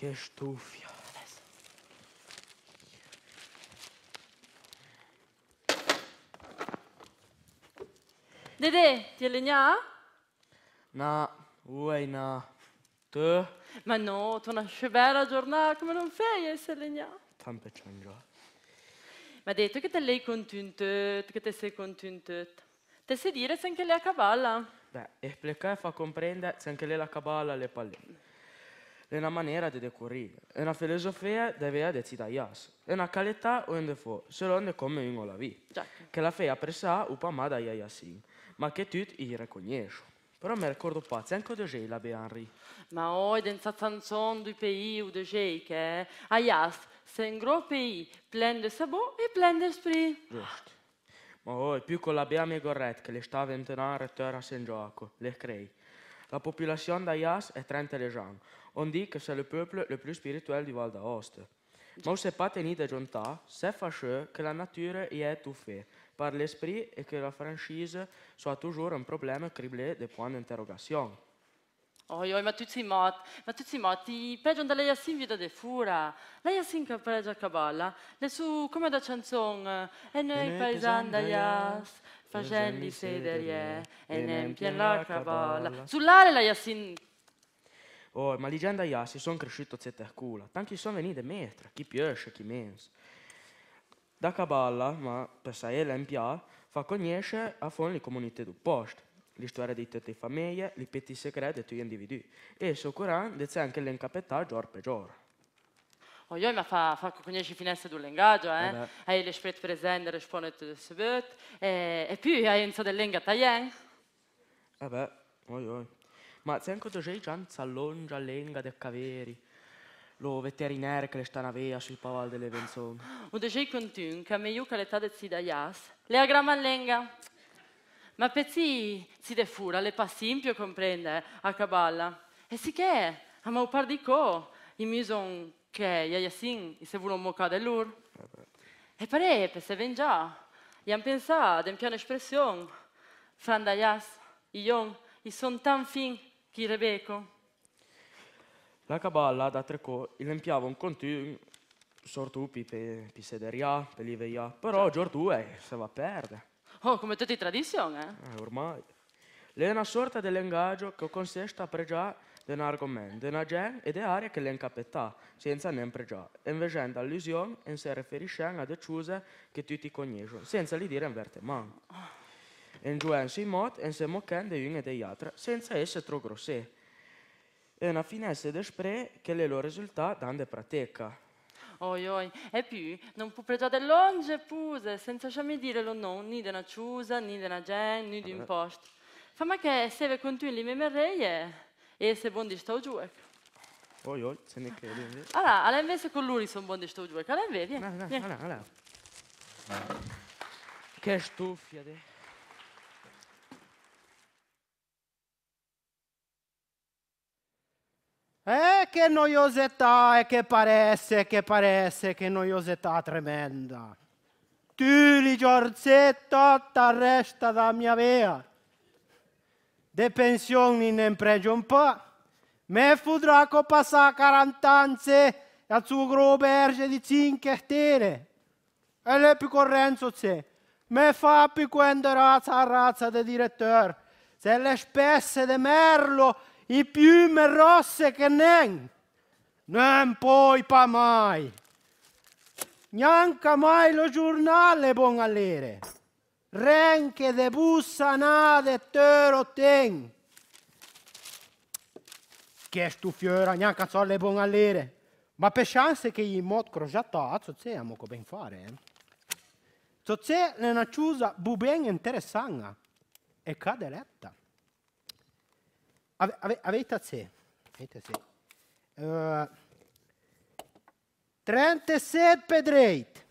Che stufia adesso. Dede, ti allegna? No, uè no. Tu? Ma no, tu una bella giornata, come non fai a essere legna? Tanto c'è un giorno. Ma detto che te lei contento, che te sei contento. Te sei dire se anche lei a cavalla. Beh, esplicare fa comprendere se anche lei la cavalla le palle è una maniera di decorire, è una filosofia di avere di cittadinanza, è una qualità o un difetto, secondo come uno la vive, che la fai apprezzare o pamada a Yasin, ma che tutti i riconoscono. Però mi ricordo pazzi, anche di DJ la Henry. Ma oggi in questa canzone du pays o DJ che a Yas, c'est un gros pays, plein de sabots e plein d'esprit. Giusto. Ma oggi più con la Bea Migorret che le sta ventenando a terra gioco, le crei. La popolazione da Yas è 30 legion, On dit que c'est le peuple le plus spirituel du Val d'Aoste. Mais on ne s'est pas tenu de junta, c'est fâcheux que la nature y est étouffée par l'esprit et que la franchise soit toujours un problème criblé de points d'interrogation. Oh, joj, ma tutti mot, ma tutti moti, peggio da lei a sin vida de fura. Lei a sin peggio a caballa, le su come da canzon, e noi da paesandaias, facendi sederie, e ne pien la caballa. Sull'ale lei a sin Oh, ma leggenda ja, si sono cresciuto zette cula. Tanti sono venuti metra, chi piace, chi meno. Da caballa, ma per Saela in fa conoscere a fondo le comunità del posto, le storie di tutte le famiglie, i piccoli segreti di tutti gli individui. E sicuramente deve anche l'incapità giorno per giorno. Oh, io mi fa, fa conoscere finestre dell'ingaggio, eh? eh hai le spret presenti, rispondi tutte le sue e, e più hai un so dell'ingaggio, eh? Eh beh, oi oi. Ma se anche José Gianza a lenga de caveri, lo veterinario che le sta a via sul paval delle venzogne. O José contun che a me io che l'età del Sidaias, le agramma lenga. Ma pezzi si defura, le passimpio comprende a caballa. E si che, a ma par di co, i mison che Yayasin, i se vuole un mocca dell'ur. E pare, se ven già, gli han pensato in piano espressione, frandaias, ion, i son tan fin chi Rebeco? La caballa da trecò l'empiava un continu sortu pi, pe, pi sederia, pe liveia, Però certo. Cioè. Giordù eh, se va a perdere. Oh, come tutti i tradizioni, eh? eh? ormai. È una sorta di linguaggio che consiste a pregiare di un argomento, di una gente e di area che l'incapettà, senza non pregiare, e invece allusione e si riferisce a delle cose che tutti conoscono, senza gli dire in vertemano. Oh în duensi mot, însă mocan de une de iatra, senza esse tro grosse. În a finesse despre che le loro risultat dan de prateca. Oi oi, e più, non può pregiare longe puse, senza jamais dire lo non, ni de una ciusa, ni de una gen, ni di un posto. Fa ma che se ve continui li memerreie, e se buon di sto giù, ecco. Oi oi, se ne crede. Allora, alla invece con lui sono buon di sto giù, ecco, alla invece, vieni. Allora, allora, allora. Che stufia, te. Eh, che noiosità, e eh, che paresse, che paresse, che noiosità tremenda. Tu li giorzetto resta da mia vea. De pensioni ne impregio un po'. Me fu draco passa 40 anni al suo groberge di cinque stere. E le più correnzo c'è. Me fa più quando razza a razza di direttore. Se le spesse de merlo i più numerosi che non, non puoi pa mai. Neanche mai lo giornale buon allere. Renche de bussa nade tero ten. Che stufiora, neanche so le buon allere. Ma per chance che i mod crociata, so se amo che ben fare. Eh? So è una chiusa bu ben interessante e cade cadeletta. Ave, ave, avete se. Avete se. Uh, 37 pedreit.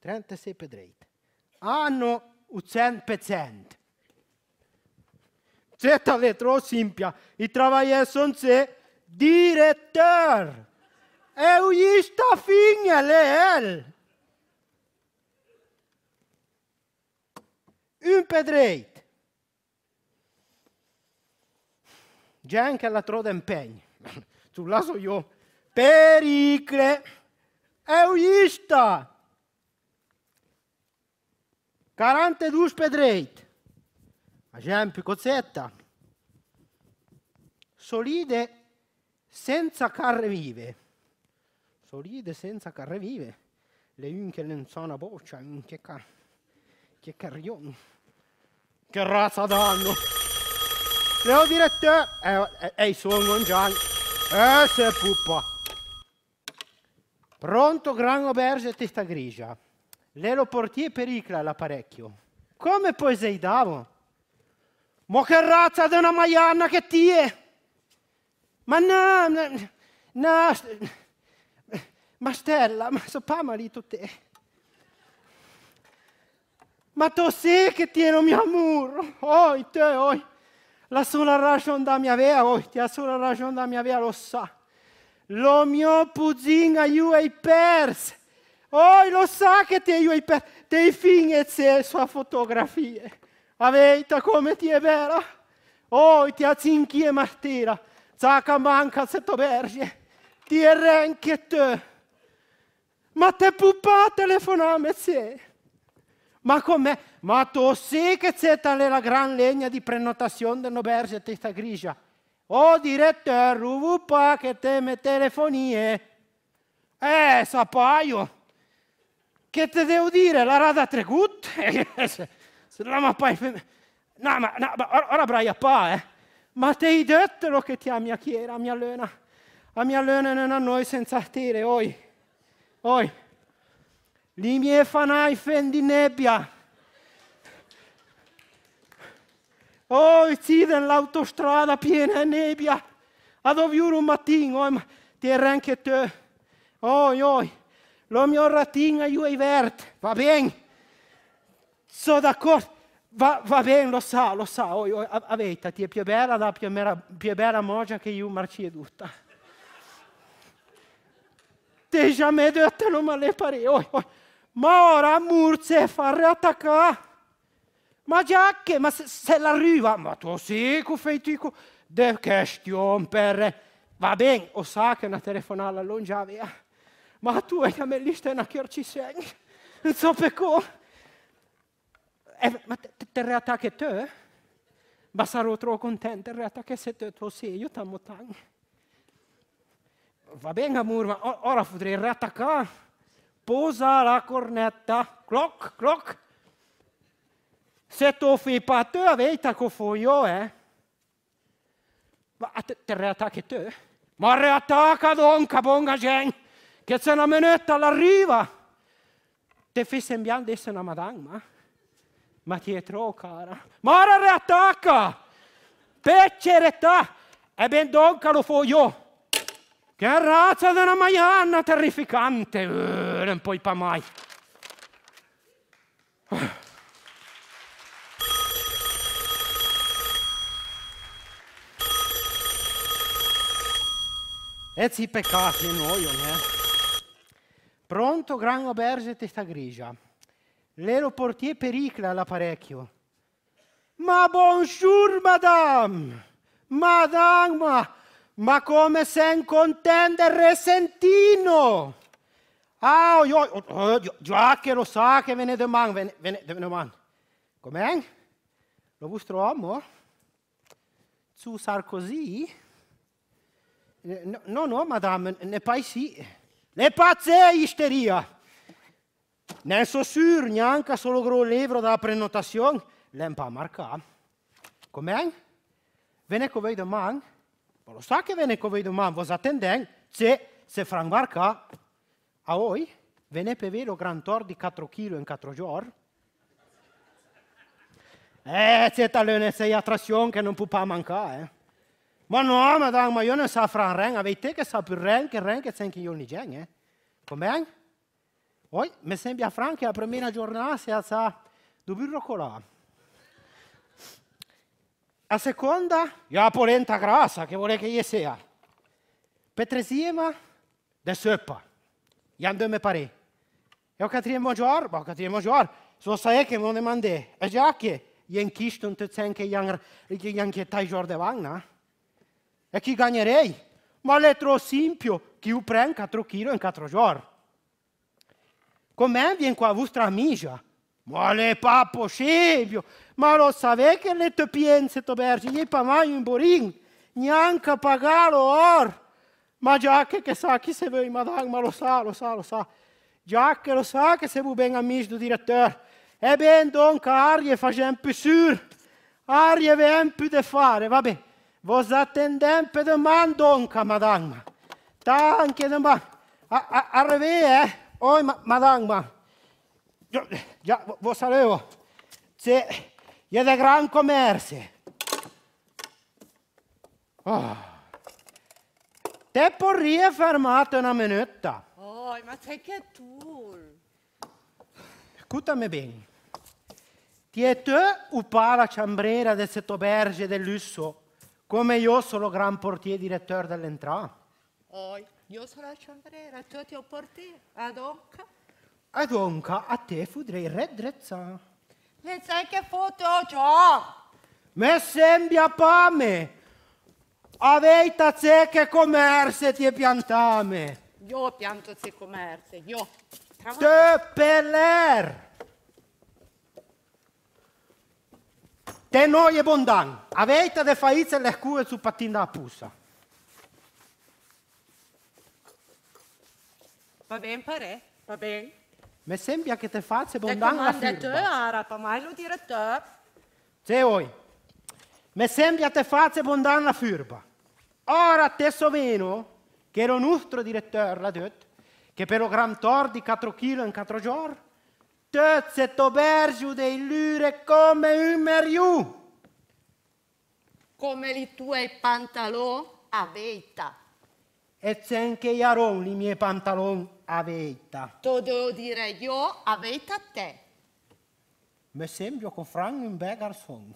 37 pedreit. Hanno u pezzente. pe cent. Ceta letro simpia. I travaje son se direttör. Eu gista fingel el. Un pedreit. Gente alla troda impegni. Sul so io. Pericle. Euista. 42 pedreit. Esempio, cozzetta. Solide senza carre vive. Solide senza carre vive. Le unche lenzana boccia, un che, car- che carrion. Che razza danno! Devo dire a te. Eh, eh, ehi, sono un Gian. Eh, se puppa. Pronto, gran oberge testa grigia. Le lo porti e pericla l'apparecchio. Come poi sei davo? Ma che razza di una maianna che ti è? Ma no, no, no ma Stella, ma so pa marito te. Ma tu sì che tieno mio amore, oi te, oi. La sola ragione da mia vea, oh, la sola ragione da mia vea lo sa. Lo mio pugino io e perso. Oh, lo sa che te io e perso. Te finezze e sua fotografia. Avete come ti è vera? Oh, ti ha azinchi e martira. Zacca manca se to berge. Ti è renche te. Ma te pupa telefoname se. Ma com'è? Ma tu sì che c'è la gran legna di prenotazione dell'Auberge a testa grigia. Oh direttore, uvupa che teme telefonie. Eh, sapaio. Che te devo dire? La rada tregut? se, se la ma poi... No, ma, no, ma ora, ora braia pa, eh. Ma te hai detto lo che ti ami a chi a mia lena. A mia lena non a noi senza tere, oi. Oi. Li miei fanaifen fendi nebbia. Oh, ucciden l'autostrada piena di nebbia. Ad ovviur un mattino, oh, eh, ti anche te. Oh, oh, lo mio ratino è i Va bene? Sono d'accordo. Va, va bene, lo sa, lo sa. Oi, oi, avete, ti è più bella la più, mera, più bella mogia che io marcieduta. Te mai detto, non me le pare. Oh, oh. Ma ora Murze farà attaccare. Ma già che, ma se, se l'arriva, ma tu sì, che De question per... Va bene, o sa che una telefonata allongia via. Ma tu e camellista una chirci segni. Non so perché. Eh, ma te, te reattacchi te? Ma sarò troppo contento, reattacchi se te tu sì, io t'amo tanto. Va bene, amore, ma ora potrei reattaccare. posala cornetta, clock, clock. Sätt off i patö, veita kun får jag är. Att terre attacke tö. Marre attacka donka bonga gäng. Che se non menetta all'arriva. Te fisse in bianco adesso una madama. Ma ti è tro cara. Marre attacca. Pecce retta. E ben donka lo fo io. Che razza di una maianna terrificante! Uh, non puoi pa mai. Uh. E si peccati noio, ne? Eh. Pronto, gran oberge testa grigia. L'aeroportier pericla l'apparecchio. Ma bonjour, madame! Madame! ma ma come sen contende sentino. Ah, oh, io, oh, oh, già che lo sa che ve ne domani, ve ne, ve ne domani. Com'è? Lo vostro uomo? Su Sarkozy? No, no, no madame, ne pas sì. Le pazze isteria! Non so sicuro neanche solo gro libro della prenotazione, l'empa marca. Com'è? Ve ne covei domani? lo sa che viene covidu mám vos atendem, se se franvarca a oi, vene pe vero gran tor di 4 kg in 4 giorni. Eh, c'è talone sei attrazione che non può mancare, eh. Ma no, madame, ma io non sa fra un ren, avete che sa più ren che ren che sen che io ni gen, eh. Com'è? Oi, mi sembra che la prima giornata si alza do burro a seconda, la polenta grassa che vuole che gli sia. Petresima, de soppa. Gli andiamo a pari. E il catrimo giorno, boh, il ho giorno, gior. So sai che non ne mande. E già che gli inchisto un tezen che gli anche tai gior de vagna. E chi gagnerei? Ma è troppo simpio, chi u pren 4 kg in 4 giorni. Con me viene qua vostra amica, ma n'est pas possibile! Ma lo sapevi che le tue piense tu perdi, non pa mai un boring, neanche pagalo or! Ma già che, che sa chi se vuoi, madame, ma lo sa, lo sa, lo sa. Già che lo sa che se vuoi ben amico del direttore. E ben donc, arie facciamo più sur, è vien più de fare, vabbè. Vos attendem per domani donca, madame. Tanche domani. Arrivi, eh? Oi, madame, ma. Ja, ja, во Сараево. Це є де гран комерсі. Oh. Temporie fermato una minuta. Oh, ma sei che tu? Ascoltami bene. Ti è te o para ciambrera del berge del lusso, come io sono gran portiere direttore dell'entrata? Oh, io sono la ciambrera, tu ti ho portiere ad hoc. E Aronca a te fudrei redrezza. Ne sai che foto ho? Me sembra pame. Avei tazze che commerce ti piantame. Io pianto se commerce, io. Te peller. Te noi e bondan. Avete le faizze le cure su patina a pussa. Va ben pare? Va bene mi sembra che te faccia bondanza la firma. ma mai lo dire te. Se vuoi. Mi sembra che te faccia bondanza la firma. Ora te so meno, che era un altro direttore, l'ha detto, che per un gran tor di 4 kg in 4 giorni, te se tobergiu dei lire come un meriù. Come li tuoi pantaloni a veita e anche iaron li miei pantalon avetta. Te devo dire io avetta a te. Mi sembra che Frank un bel garçon.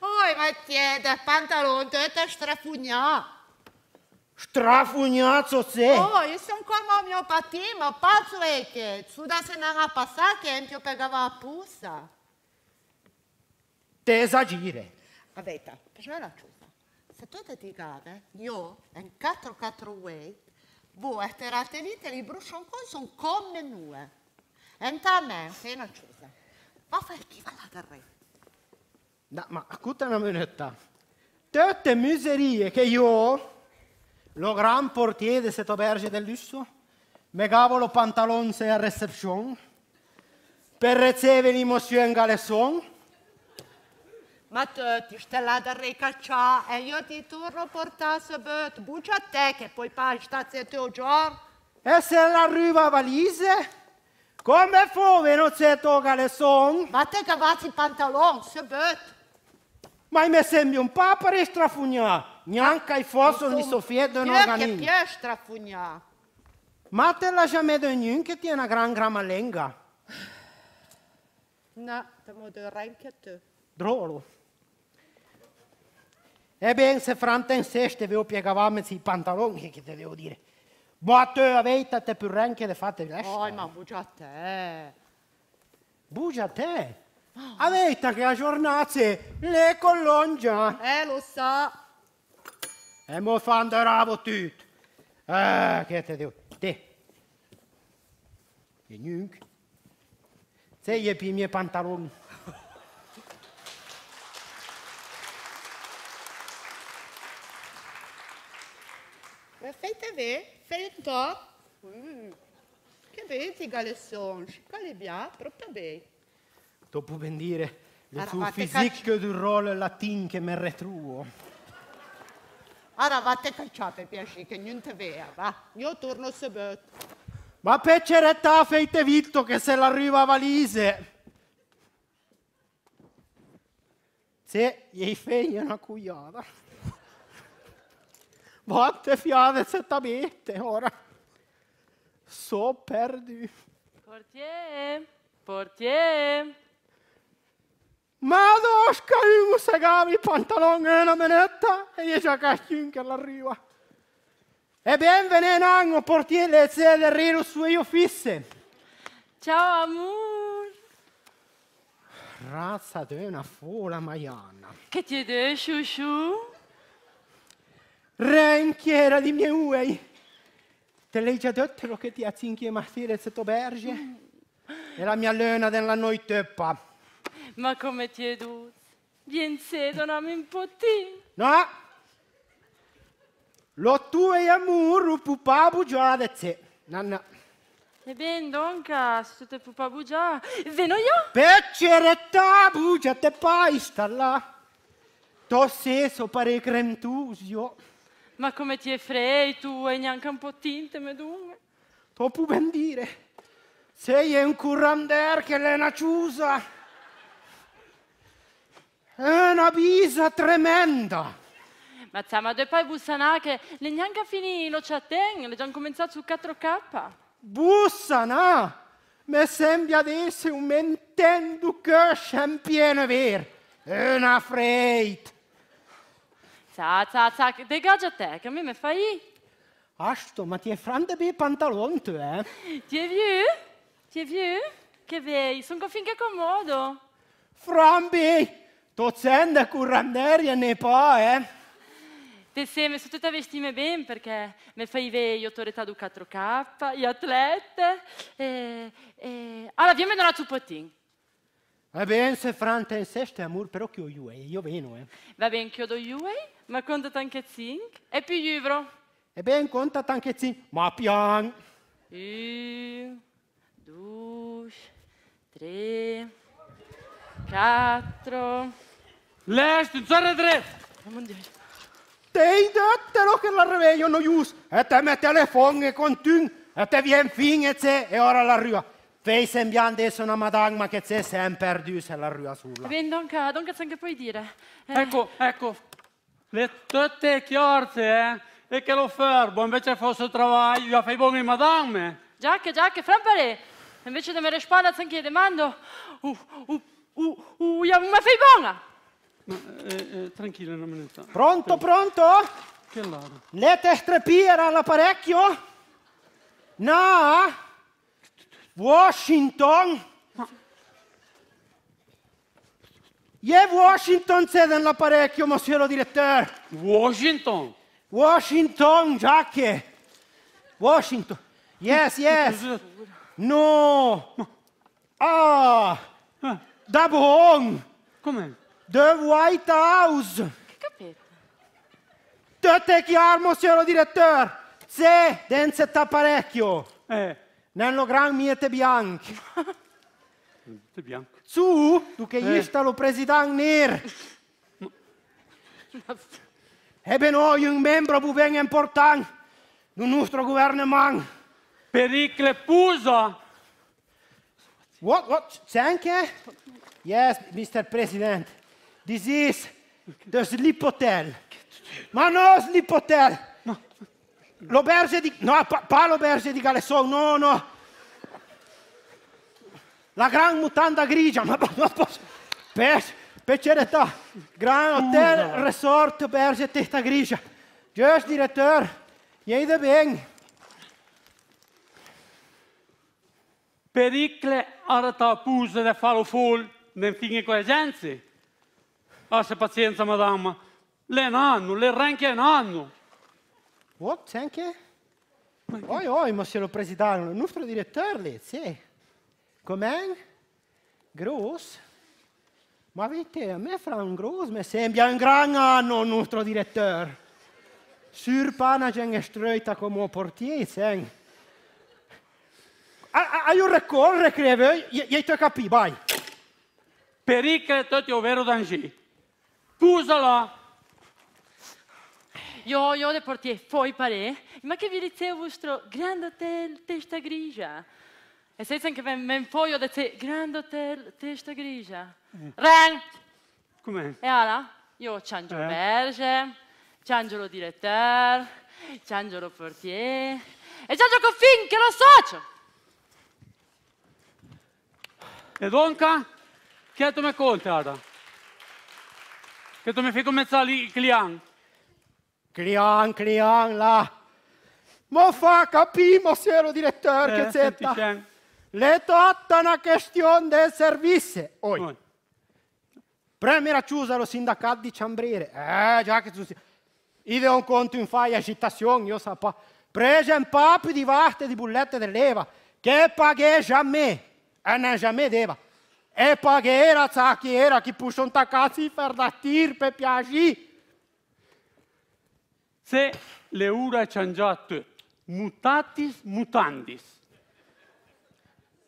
Oi, ma ti è tiede, pantalon, te te strafugnà. Strafugnazzo se! Oh, io sono come il omeopatia, ma pazzo è che, su da se non ha passato, che empio pegava la pussa. Te esagire. Avetta, è la giusta se effettuate ti gare, io, in 4-4 way, voi te esterate l'ite li bruscio sono come a nue. Entrambe, in accesa. Ma fai chi va la carretta? No, ma ascolta una minuta. Tutte miserie che io, lo gran portiere di Seto Berge del Lusso, me cavolo pantalonze a reception, per ricevere i monsieur in galeson, ma tu ti stai là da ricacciare e io ti torno a portare portasse per buccia a te che poi poi stazzi tuo giorno. E se arriva valise? Come fu che non si tocca le son? Ma te cavati i pantaloni, se bet. Ma mi sembri un papa papere strafugnato, neanche ai fosso di soffieto non canino. Che piace strafugna? Ma te lascia me di che ti è una gran lenga. No, te mo anche ranche te. Drolo. Ebbene, se frantenseste vi piegavamo i pantaloni, che te devo dire. Ma te avete te più ranche le fate lascia. Oh, ma bugia a te. Bugia a te? Oh. Avete che a giornate le collongia. Eh, lo sa. E mo fanderavo tutto. Eh, che te devo... Te. E niente. Sei gli i miei pantaloni. ve fentò. Mm. Che vedi, Galesson, calibia, proprio bei. Dopo ben dire, le Ara, sue physique du rôle latin che mi retruo. Ora vate cacciate, piaci, che niente vea, va. Io torno se bet. Ma peceretta feite vitto che se l'arriva valise. Se gli fegli una cugliata. Vant til fjærvesettet mitt det året. Så per du. Portier, portier. Ma tosca io segavi il pantalone una menetta e io ci cacchio la riva. E benvenuto portiere del riro su io fisse. Ciao amor. Razza, tu è una fola maiana. Che ti è dè, Shushu? Renchiera di mie uei. Te l'hai già detto che ti azzinchi mattire sotto berge? E la mia lena della noi teppa. Ma come ti edus? Vien sedonami un po' ti. No! Lo tuo e amuru pupa bugia de Nanna. E ben donca, se te pupa bugia, veno io? Peceretta bugia te pai sta là. Tosseso pare crentusio. Ma come ti frei tu e neanche un po' tinte medunne? Tu puoi ben dire. Sei un currander che l'è una ciusa. È una bisa tremenda. Ma insomma, poi bussana che le neanche finì lo chatten, le già cominciato su 4K. Bussana! Mi sembra di essere un mentendo che è pieno vero. È una freit. Ca, ca, ca, dégage te, că mie mi fai... aș ma ti-e fran de bie pantalon tu, eh? Ti-e viu? Ti-e viu? Che vei, sono finché comodo. Frambi, tozende con randeria ne pa, eh? Te se mi sono tutta vestime ben perché mi fai vei io autorità du 4K, gli atlete, e... e... Allora, vieni da tu potin. Va bene, se frante in seste, amor, però che io, io veno, eh? Va bene, chiudo io, eh? Ma conta anche dan E più libro? E ben conta anche dan Ma pian. Un, due, tre, quattro. L'est, Les, tu zorre tre. Tei dattero che la reveglio no use. E te le telefono e continu. E te viene fin e ora la rua. Fei sembiante adesso una ma che c'è sempre se la rua sulla. Vendo c'è anche puoi dire. Ecco, ecco, le tutte chiorze, eh? E che lo ferbo, invece fosse il lavoro, a fai buoni madame. Giacche, giacche, frampare. Invece di me le spalle, anche domando, uh, uh, uh, uh, ma fai buona. Ma, eh, eh, tranquillo, non me ne sta. Pronto, Quindi. pronto? Che l'ora? Le testrapie era all'apparecchio? No! Washington? Je Washington sede nell'apparecchio, monsieur le direttore. Washington? Washington, giacche. Washington. Yes, yes. No. Ah. Da buon. Come? The White House. Che capito? Tutto è chiaro, monsieur le direttore. Se, dense t'apparecchio. Eh. Nello gran miete bianco. Miete bianco zu, du gehst eh. presidente nir. Eben noi un membro bu ben important du nostro governo. Pericle puso. What, what, Senke? Yes, Mr. President. This is the sleep hotel. Ma no, sleep hotel. L'oberge di... No, pa, pa l'oberge di Galesson, no, no la gran mutanda grigia, ma, non posso. per, per cerità, gran Hotel Resort Berge Testa Grigia. George direttore, gli de ben. Pericle arata puse farlo falo full nel le coesenze. Asse pazienza, madama. Le nanno, le ranche nanno. What, anche? Oi, oi, monsieur le presidente, il nostro direttore, sì. Com'è? Grosso? Ma avete, a me fra un grosso mi sembra un gran anno il nostro direttore. Sur Panagen è stretta come portiere, eh. sen. Hai un recorre, credo, io ti ho capito, vai. Pericle tot eu vero danji. Pusala! Io, io, le portiere, poi pare, ma che vi dice il vostro grande hotel testa grigia? E sei anche mi foglio da te, grande testa grigia. Eh. Ren! Com'è? E allora? Io ho c'angelo eh. Berge, c'angelo direttore, c'angelo portier, e c'angelo confin, che lo socio! E donca? Chi è tu mi conta, Ada? Che tu mi fai comenzare lì il cliente? Clian, clian, là! Ma fa capire, ma se ero direttore, eh, che zetta! Senti, le tutta una questione del servizio. Oi. Oi. Premiera chiusa lo sindacato di Ciambriere. Eh, già che tu sei... Io un conto in fai agitazione, io sapo. Presa un papi di varte di bullette dell'Eva, che paghe jamais, e non jamais d'Eva. E paghe era, sa chi era, chi può un tacazzi per da tir, per piacere. Se le ura c'hanno già mutatis mutandis,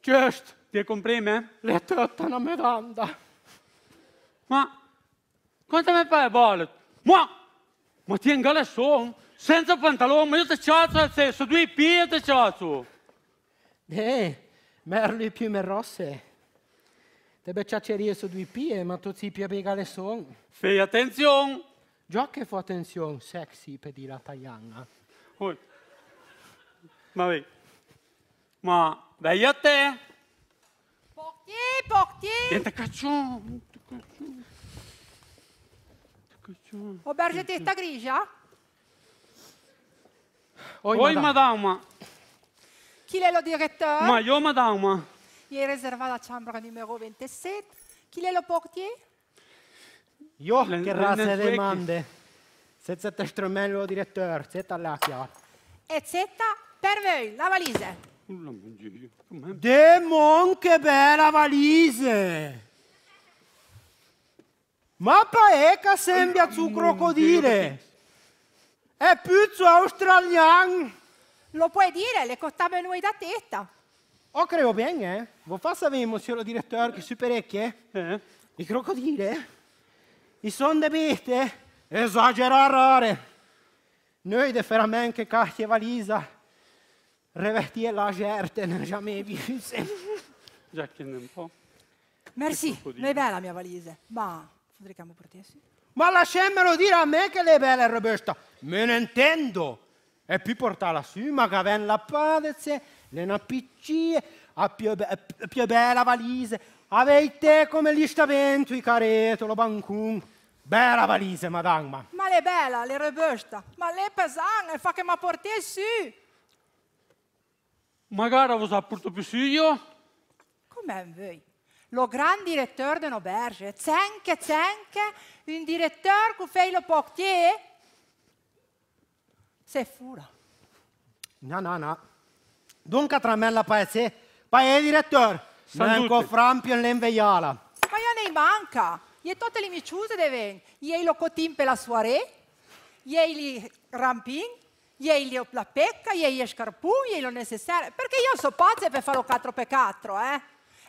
Gjørst, det komprimet, lette ottana Miranda. Ma quanto mi pare ballet? Ma, ma ti ingale son, eh? senza pantalone, ma io ti ciazzo al eh, sesso, due pie ti ciazzo. Eh, merli piume rosse. Te becciaccerie su due pie, ma tu si pie bigale son. Fai attenzione. Già che fu attenzione, sexy per dire la tagliana. Oh. Ma vedi, ma Дает ты? Пухти, пухти. Я так хочу. Так хочу. Так хочу. Оберже testa grigia? Oi, Oi madama. Chi è lo direttore? Ma io, madame. Io riserva la chambre numero 27. Chi è lo portier? Io, le, che razza di mande. Senza testrumello direttore, siete all'acqua. E setta per voi, la valise. Non la bella valise! Ma paeca sembra su crocodile! È puzzo australiano! Lo puoi dire, le cottame noi da tetta! Oh, credo bene, eh? Voi sapevamo, signor direttore, che si parecchie? Eh? I crocodile? I son de biste? Esagerare! Noi de feramente cacchie valisa! Revêtir la gerte, n'a jamais vu. Già che un po'. Merci, lei è bella la mia valise. Ma faudrait che Ma lasciamelo dire a me che lei è bella e robusta. Me ne intendo. E più portarla su, ma che ven la padezze, le napiccie, a più, bella valise. Avei te come gli stavento, i careto, lo bancun. Bella valise, madame. Ma lei è bella, le robusta. Ma le è pesante, fa che mi porti su. Magari avete appunto più figlio. Come voi? Lo grande direttore di un'auberge, zenche, zenche, un direttore che fa lo portiere, Se fura. No, no, no. Dunque tra me la paese, paese direttore, manco frampio l'inveiala. Ma io ne manca, io tutte le mie chiuse deven, io lo cotin per la soirée, io li rampin, iei ho la pecca, iei ho scarpù, iei lo necessario, perché io so pazza per fare 4 per 4, eh?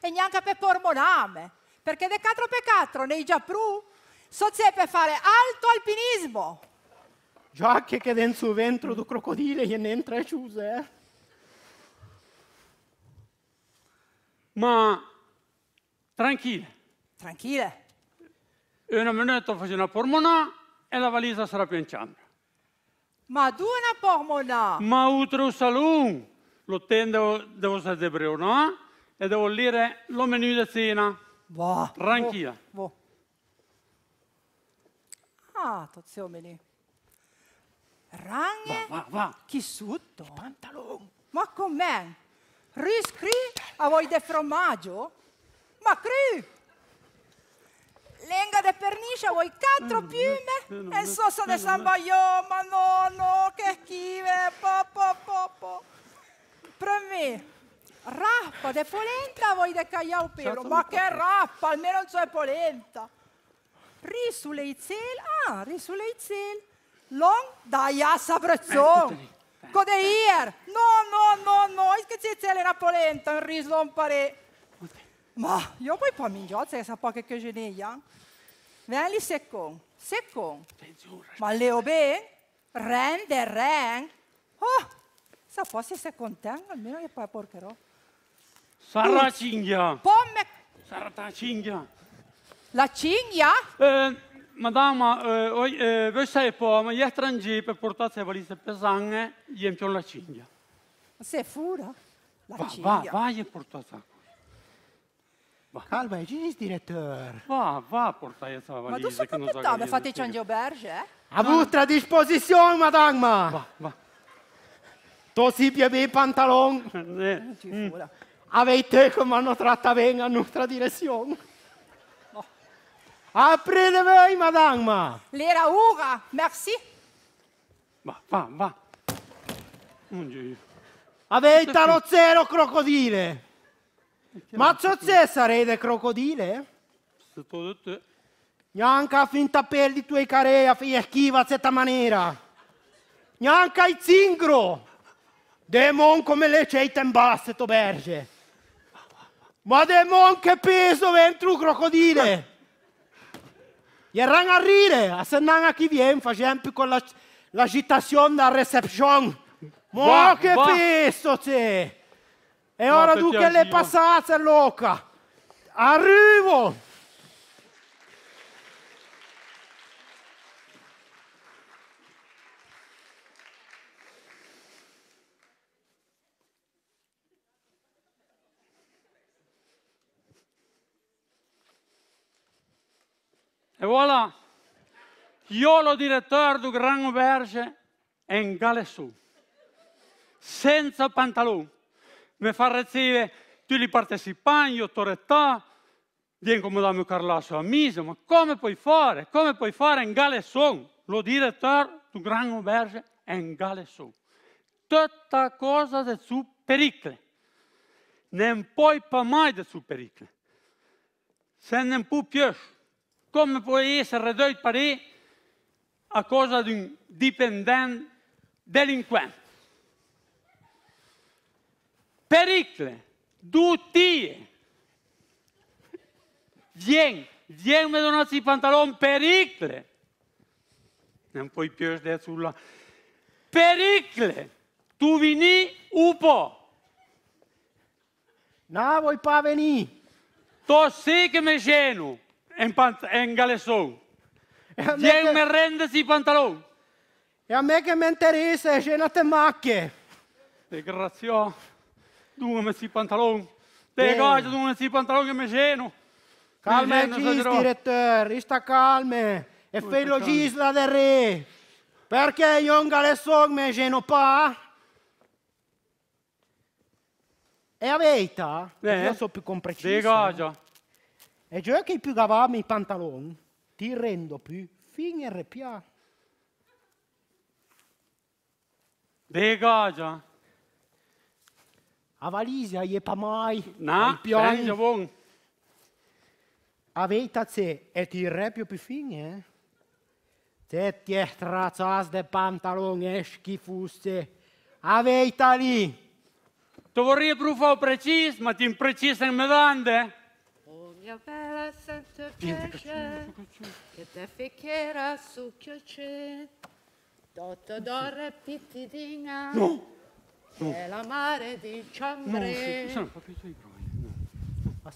E neanche per pormoname, perché de 4 per 4 nei giapru so se per fare alto alpinismo. Già che dentro il ventre del crocodile e ne entra chiuse, eh? Ma tranquille. Tranquille. Una minuta faccio una pormonà e la valigia sarà più in ciambe. Ma duna pomona. Ma utro salun. Lo tendo devo sapere ebreo, no? E devo lire lo menù di cena. Boh. Ranchia. Boh. Ah, tozio menù. Range. Va, va, va. Chi sotto? Pantalon. Ma com'è? Riscri a voi de fromaggio? Ma cri! Lenga de pernice, vuoi quattro eh, piume? Eh, eh, e sosso de sambaio, ma no, no, che schive, po, po, po, po. Premi, rappa de polenta, vuoi de cagliau pelo? Ma che rappa, almeno non c'è polenta. Risule i zel, ah, risule i zel. Long da jassa brezzon. Code hier, no, no, no, no, è che c'è la polenta, un riso un pare. Ma jo pa pa min gjat, se sa pa ke kë jeni ja. Veli se kong, se kong. Ma leo be, ren de ren. Eh? Oh, sa pa si se contenga, almeno che poi porcherò. Sarà uh, cinghia. Pomme. Sarà ta cinghia. La cinghia? Eh, madama, eh, eh voi, sai voi po, ma gli stranieri per portare le valise pesanti, gli empiono la cinghia. Se fura? La va, cinghia. Va, vai e portata. Calveciz direttore? Va, va a portare portați-o valiză. Mă duc să cântăm, fate ce în eh? A avut la dispoziție, madame. Va, va. Tu si i pantaloni. Non piebe pantalon. Mm. Avei Avete come hanno tratta venga a nostra direzione. Aprite voi, madame. L'era uga, merci. Va, va, va. Avete lo zero crocodile. Mazzo se sarei dei crocodile? Soprattutto. a finta per di tue carea, schiva a setta maniera. Neanche il zingro. Demon come le ceita in basso, to berge. Ma demon che peso dentro un crocodile. Gli erano a ridere, a se non a chi viene, facendo con l'agitazione la, da reception. Ma che peso c'è! E no, ora Duca le passate, loca! Arrivo! E voilà! Io lo direttore del Gran Verge in galesù, senza pantaloni me fa recire tutti i partecipanti, autorità, vengono da mio carlasso a misa, ma come puoi fare? Come puoi fare in Galeson? Lo direttore del Gran Auberge è in Galeson. Tutta cosa del suo pericolo. Non puoi mai del suo pericolo. Se non puoi più, come puoi essere ridotto a a cosa di un dipendente delinquente? pericle, dutie. Vien, vien me donați pantaloni, pericle. Non puoi più essere sulla... Pericle, tu vini upo. Na, voi pa venire. Tu sì che mi genu, in, pant- in galesson. Vien che... me rendesi pantaloni. E a me che mi interessa, genate macchie. Grazie dunque messi i pantaloni. Te gaggia, dunque messi i pantaloni che mi ceno. Calma, direttore, sta calme. E fai logisla del re. Perché io non le so me ceno pa? E a verità, eh? io so più compreciso. Te gaggia. E già che più cavami i pantaloni, ti rendo più e fine RPA. gaja a Avalizia je pa maj, na pion. Eh, Avejtace, e ti repio più fine? Eh? Te ti trazas de pantalon e schifuste. Avejtali! Tu vorrei prufo precis, ma ti imprecisa in medande. Oh mia bella santa pesce, che te fichiera su che c'è. Dotto d'ore pittidina. No! è la mare di Ciambre. No, sono proprio a broni. No. Ma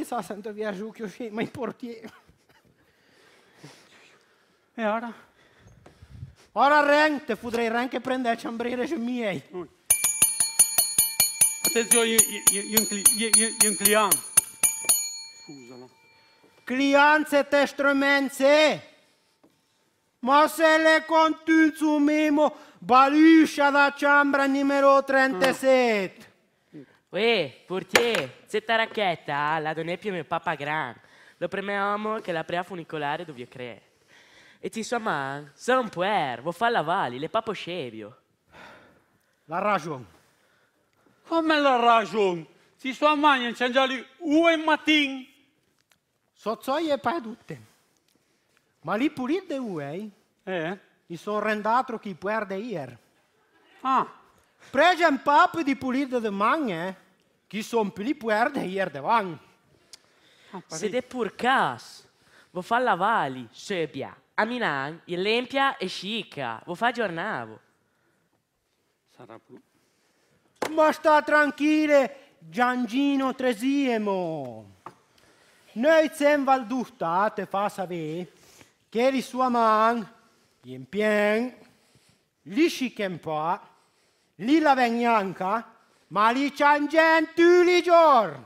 sarà sento via giù che scema in portiere. E ora? Ora Ren, te potrei Ren che prendere a ciambriere su miei. Attenzione, io un cliente. Scusala. Cliente te strumenze ma se Marcele Contunzumimo, Baluscia da Ciambra numero 37. Uè, mm. eh, portier, zetta racchetta, la donè più mio papà gran. Lo premiamo che la prea funicolare dovia creare. E ti sua man, son puer, vo fa la vali, le papo scevio. La ragion. Come la ragion? Si so man, c'è già lì, u mattin. Sozzoie e tutte. Ma li pulit de uei, eh? i sono rendato chi puerde ier. Ah. Prege un papo di pulire de mange, eh? chi sono più li puerde ier de van. Ah, Se de pur cas, vo fa la vali, sebia, a Milan, e lempia e chica, vo fa giornavo. Sarà più. Ma sta tranquille, Giangino Tresiemo. Noi siamo valdutate, fa sapere che Keri suaman, yempien, li shikenpoa, li lavenyanka, ma li tutti i giorni.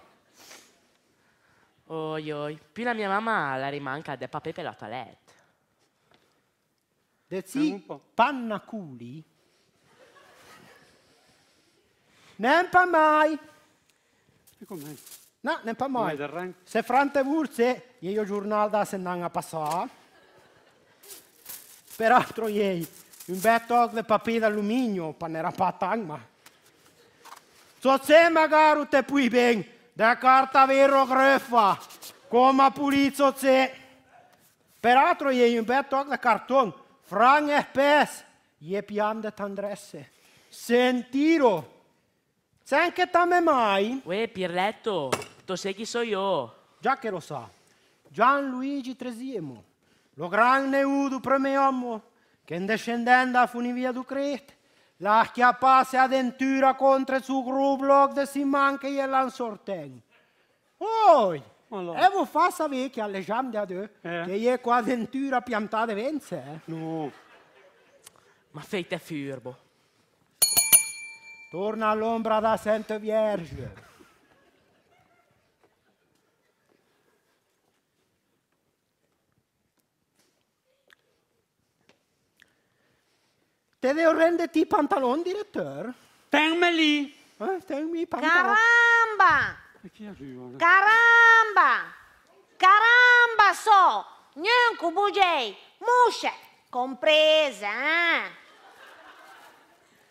Oi, oi, più la mia mamma la rimanca del papè per la toilette. De zi panna pannaculi? Nempa mai! E com'è? No, nempa mai. Se frante burse, io giornale da se non a passare. Peraltro ieri, bel tocco di papir d'alluminio, panera patagma. So se magari te puoi ben, da carta vero greffa, come pulizzo se. Peraltro ieri, bel tocco di carton, frang e pes, je pian de Sentiro. C'è anche tame mai? Uè, Pirletto, tu sei chi so io. Già che lo sa. Gianluigi Tresiemo lo grande udu premiamo, che descendendo funi funivia du crete, la schiappasse adentura contro il suo gruppo che si manca e l'ansorten. Poi, allora. e voi fa sapere che alle jambe a due, eh. che è qua adentura piantate venze. Eh? No. Ma fate furbo. Torna all'ombra da Sente Vierge. Deve renderti pantalon, direttore. Tenmeli. Eh, tenmi pantalon. Caramba! Caramba! Caramba so! Niente bugie! Musce! Comprese, eh?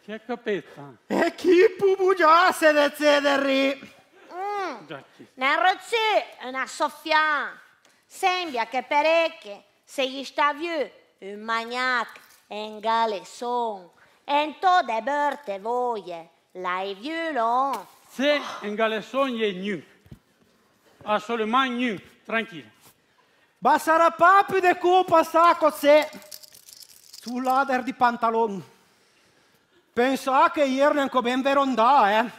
Che capetta? E chi bugia se ne zederri? Mm. Nel rozzì una soffia. Sembia che parecchie se gli sta viù un maniaco engale son. Ento de birte la l'hai violon. Se engale son ye nu. Assolutamente nu, tranquillo. Basara papi de cupa sacco se. Tu lader di pantalon. Pensa che ieri anche ben verondà, eh.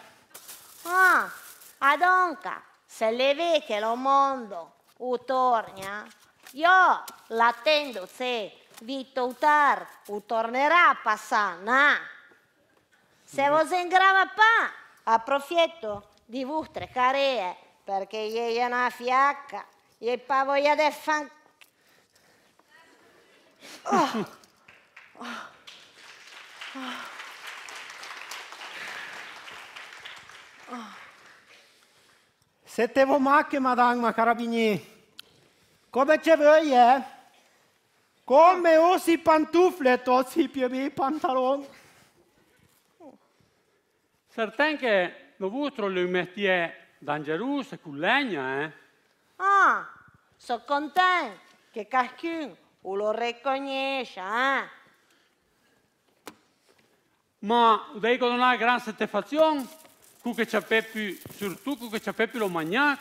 Ah, adonca, se le vede che lo mondo u torna, io l'attendo se Vitoutar, o tornerà a passare, no? Se vos ingrava pa, approfitto di vostre caree, perché gli è una fiacca, gli è pa voglia di fan... Oh. Oh. Oh. Sette vomacche, madame, carabinieri. Come ce vuoi, eh? Come usi pantufle, tozzi piedi pantalon. Certain che dovuto lo metti dangeroso con legna, eh? Ah, sono contento che qualcuno lo riconosce, eh? Ma devi con una grande satisfazione tu che ci appepi, soprattutto che ci appepi lo magnac.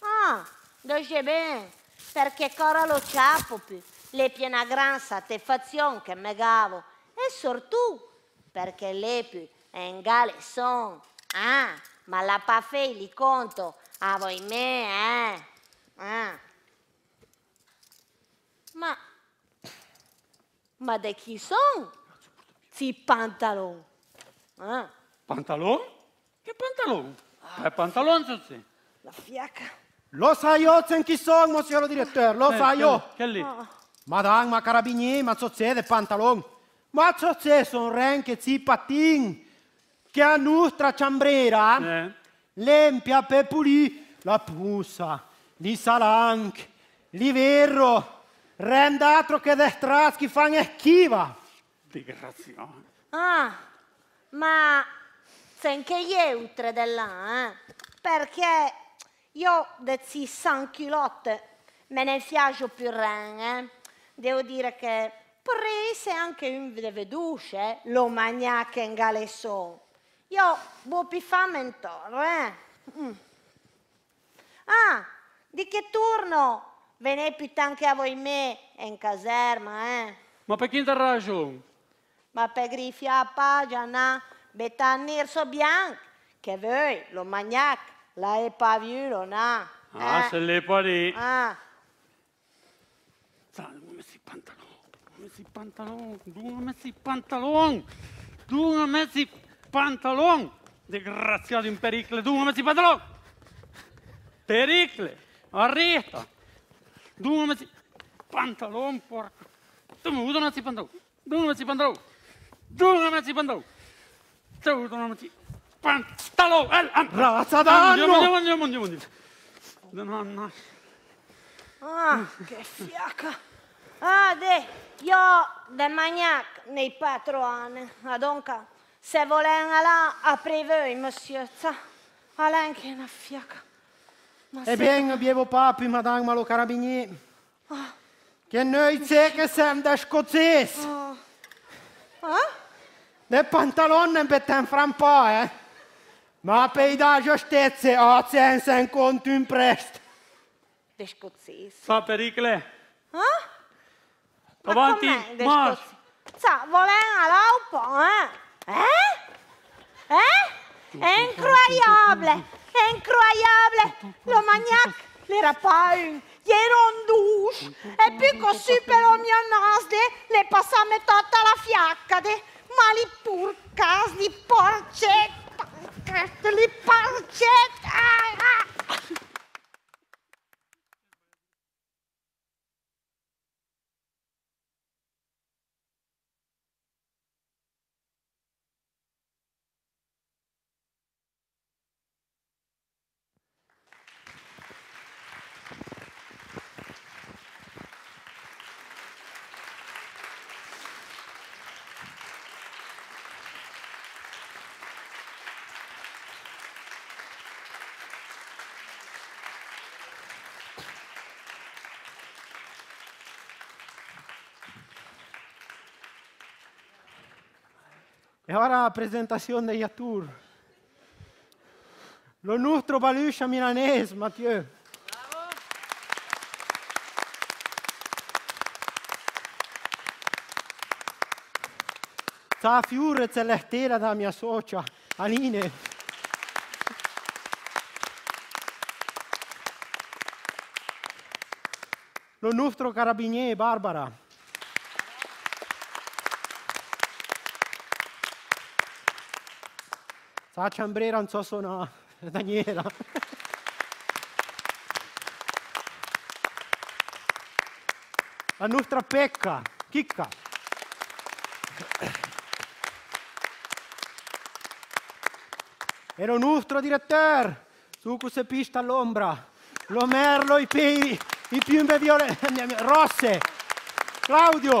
Ah, dice bene, perché ancora lo ciappo più le piena gran satisfazione che mi gavo e sortù perché le più in gale son. Ah, ma la pafei li conto a voi me, eh. Ah. Ma, ma de chi son? si pantalon. Ah. Pantalon? Che pantalon? Ah. È eh, pantalon, Zuzzi. La fiacca. Lo sai io, chi sono, signor direttore, lo eh, sa io. Che lì? Oh. Madang, ma carabinieri, ma c'è de pantalon. Ma zozze son renche zi patin. Che a nostra ciambrera eh. l'empia per pulì la pussa, li salank, li verro, d'altro che de che fanno schiva. chiva. Disgraziato. Ah, ma c'è anche io tre della, eh? Perché io de zi san chilotte me ne fiaggio più ren, eh? devo dire che prese anche in veduce lo magnache in galeson. Io buon pifamentore. Eh? Mm. Ah, di che turno venepita anche a voi me in caserma, eh? Ma per chi ti ragione? Ma per grifia a pagina, beta nirso bianco, che voi lo magnac, la e paviulo, na. Ah, eh? se le pari. Ah. Salve pantalón, dúrame ese pantalón, dúrame ese pantalón. Desgraciado in pericle, dúrame ese pantalón. Pericle, arrieta. Dúrame ese pantalón, porco. Dúrame ese pantalón, dúrame ese pantalón, dúrame ese pantalón. Dúrame ese pantalón. Eh, ah. Razza d'anno! Andiamo, andiamo, andiamo, andiamo. Donna. Ah, che fiaca. Ah, deh. Io de maniac nei patroane, a donc se volen alla a preveu, monsieur, ça, alain che una fiaca. Ma e ben, bievo papi, madame, lo carabinieri. Oh. Ah. Che noi zeche siamo da scozzese. Oh. Ah. Eh? Ah? Nel pantalone mettiamo fra un po', eh. Ma per la dagio stesse, ho senza un conto in prestito. De scozzese. Fa pericle. Eh? Avanti, marcia. Sa, voleva l'aupo, eh? Eh? Eh? È incroyable, è incroyable. Lo magnac, le rapine, gli erondouche! E più così per la mia nasde le passiamo tutta la fiacca, Ma li purcas di porcetta, li porcetta. Ah, ah. E ora la presentazione degli Atur. Lo nostro baluscia milanese, Mathieu. Bravo. Sa fiore celestera da mia socia, Aline. Lo nostro carabiniere, Barbara. La ciambrera non so suonare, Daniela. La nostra pecca, chicca. Era un nostro direttore, su cui si pista all'ombra, lo merlo, i, pei, i piumbe viole, rosse, Claudio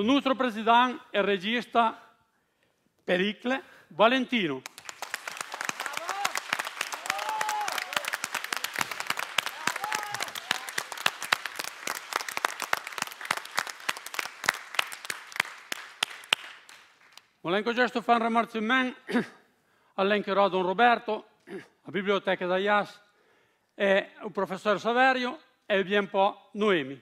il nostro presidente e regista Pericle Valentino. Volenco gesto fan remarziament all'encherò Don Roberto, la biblioteca da IAS, e il professor Saverio e bien po' Noemi.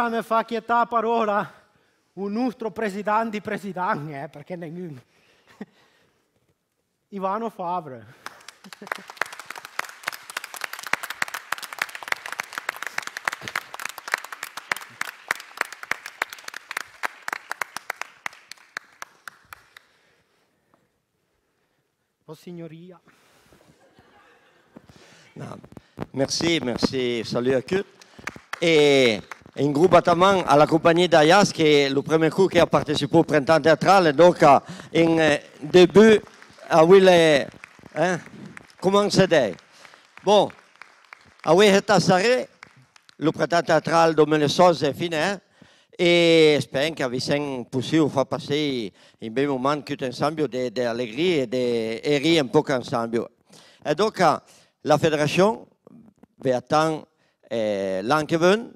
seara mi fa chietà parola un nostro presidente presidente, eh, perché nessuno. Ivano Favre. Oh signoria. Non. Merci, merci, salut à tous. Et Un groupe à la compagnie d'Ayas, qui est le premier coup qui a participé au printemps théâtral. donc euh, en euh, début, à oui, il hein, comment c'était Bon, a oui, le printemps théâtral de 1916 est fini, hein. Et j'espère que vous avez pu far un moment momento tutti ensemble di, et de e un peu ensemble. Et donc euh, la fédération va attendre l'an qui vient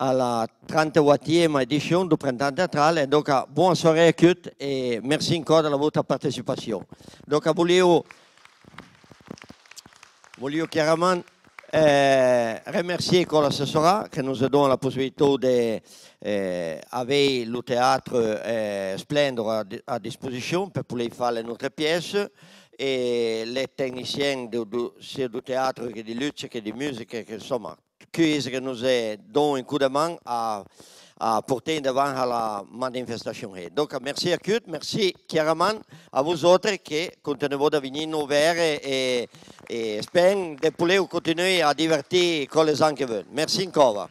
à la 38e édition du Printemps théâtral. donc, bonne soirée à toutes et merci encore de votre participation. Donc, je voulais, voulais clairement remercier l'assessorat qui nous a donné la possibilité d'avoir euh, le théâtre euh, splendide à, disposition pour pouvoir faire notre pièce et les techniciens de du, théâtre, che de lutte, de musique, tout insomma, qui nous est un coup de main à, porter devant à la manifestation. Donc, merci à Cute, merci clairement à vous autres qui continuez à venir nous voir et, et que vous continuez continuer à divertir les gens qui veulent. Merci encore.